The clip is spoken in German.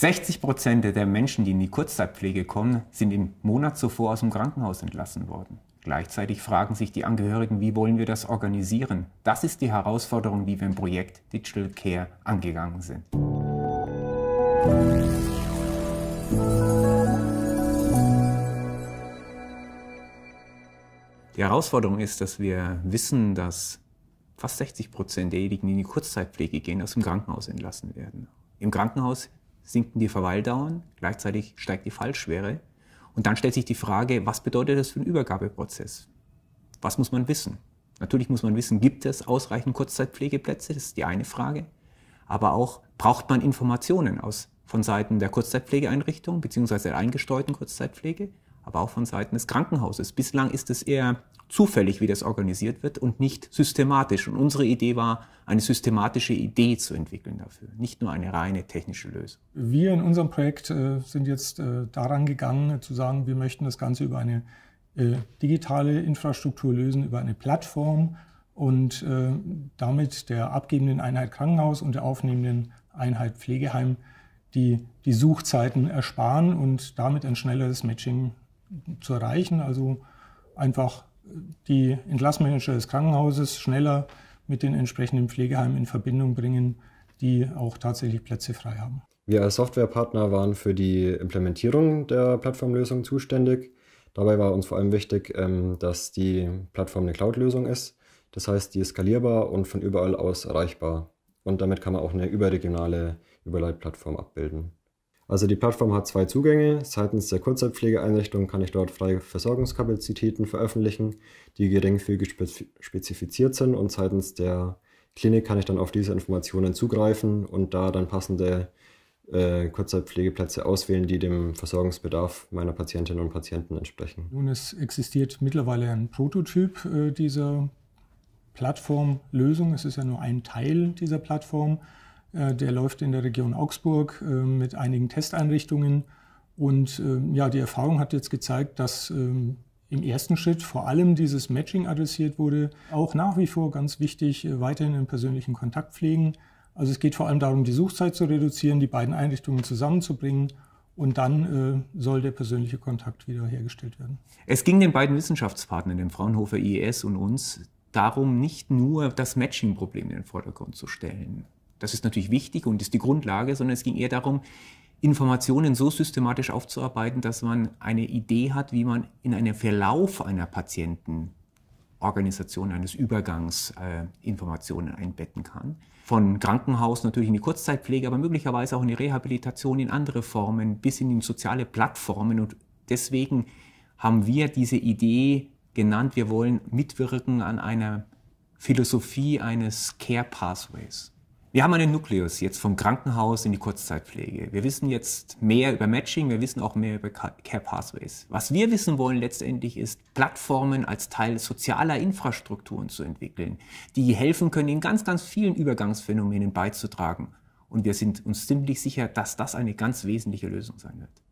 60 Prozent der Menschen, die in die Kurzzeitpflege kommen, sind im Monat zuvor aus dem Krankenhaus entlassen worden. Gleichzeitig fragen sich die Angehörigen, wie wollen wir das organisieren? Das ist die Herausforderung, die wir im Projekt Digital Care angegangen sind. Die Herausforderung ist, dass wir wissen, dass fast 60 Prozent derjenigen, die in die Kurzzeitpflege gehen, aus dem Krankenhaus entlassen werden. Im Krankenhaus sinken die Verweildauern, gleichzeitig steigt die Fallschwere. Und dann stellt sich die Frage, was bedeutet das für den Übergabeprozess? Was muss man wissen? Natürlich muss man wissen, gibt es ausreichend Kurzzeitpflegeplätze? Das ist die eine Frage. Aber auch, braucht man Informationen aus, von Seiten der Kurzzeitpflegeeinrichtung bzw. der eingesteuerten Kurzzeitpflege? aber auch von Seiten des Krankenhauses. Bislang ist es eher zufällig, wie das organisiert wird und nicht systematisch. Und unsere Idee war, eine systematische Idee zu entwickeln dafür, nicht nur eine reine technische Lösung. Wir in unserem Projekt äh, sind jetzt äh, daran gegangen, äh, zu sagen, wir möchten das Ganze über eine digitale Infrastruktur lösen, über eine Plattform und damit der abgebenden Einheit Krankenhaus und der aufnehmenden Einheit Pflegeheim die, die Suchzeiten ersparen und damit ein schnelleres Matching zu erreichen. Also einfach die Entlassmanager des Krankenhauses schneller mit den entsprechenden Pflegeheimen in Verbindung bringen, die auch tatsächlich Plätze frei haben. Wir als Softwarepartner waren für die Implementierung der Plattformlösung zuständig. Dabei war uns vor allem wichtig, ähm, dass die Plattform eine Cloud-Lösung ist. Das heißt, die ist skalierbar und von überall aus erreichbar. Und damit kann man auch eine überregionale Überleitplattform abbilden. Also die Plattform hat zwei Zugänge. Seitens der Kurzzeitpflegeeinrichtung kann ich dort freie Versorgungskapazitäten veröffentlichen, die geringfügig spezifiziert sind und seitens der Klinik kann ich dann auf diese Informationen zugreifen und da dann passende äh, Kurzzeitpflegeplätze auswählen, die dem Versorgungsbedarf meiner Patientinnen und Patienten entsprechen. Nun, es existiert mittlerweile ein Prototyp äh, dieser Plattformlösung. Es ist ja nur ein Teil dieser Plattform. Äh, der läuft in der Region Augsburg äh, mit einigen Testeinrichtungen. Und ähm, ja, die Erfahrung hat jetzt gezeigt, dass ähm, im ersten Schritt vor allem dieses Matching adressiert wurde. Auch nach wie vor ganz wichtig, äh, weiterhin den persönlichen Kontakt pflegen. Also es geht vor allem darum, die Suchzeit zu reduzieren, die beiden Einrichtungen zusammenzubringen und dann äh, soll der persönliche Kontakt wiederhergestellt werden. Es ging den beiden Wissenschaftspartnern, dem Fraunhofer IES und uns, darum, nicht nur das Matching-Problem in den Vordergrund zu stellen. Das ist natürlich wichtig und ist die Grundlage, sondern es ging eher darum, Informationen so systematisch aufzuarbeiten, dass man eine Idee hat, wie man in einem Verlauf einer Patientenorganisation, eines Übergangs äh, Informationen einbetten kann. Von Krankenhaus natürlich in die Kurzzeitpflege, aber möglicherweise auch in die Rehabilitation, in andere Formen, bis in soziale Plattformen. Und deswegen haben wir diese Idee genannt, wir wollen mitwirken an einer Philosophie eines Care Pathways. Wir haben einen Nukleus jetzt vom Krankenhaus in die Kurzzeitpflege. Wir wissen jetzt mehr über Matching, wir wissen auch mehr über Care Pathways. Was wir wissen wollen letztendlich ist, Plattformen als Teil sozialer Infrastrukturen zu entwickeln, die helfen können, in ganz, ganz vielen Übergangsphänomenen beizutragen. Und wir sind uns ziemlich sicher, dass das eine ganz wesentliche Lösung sein wird.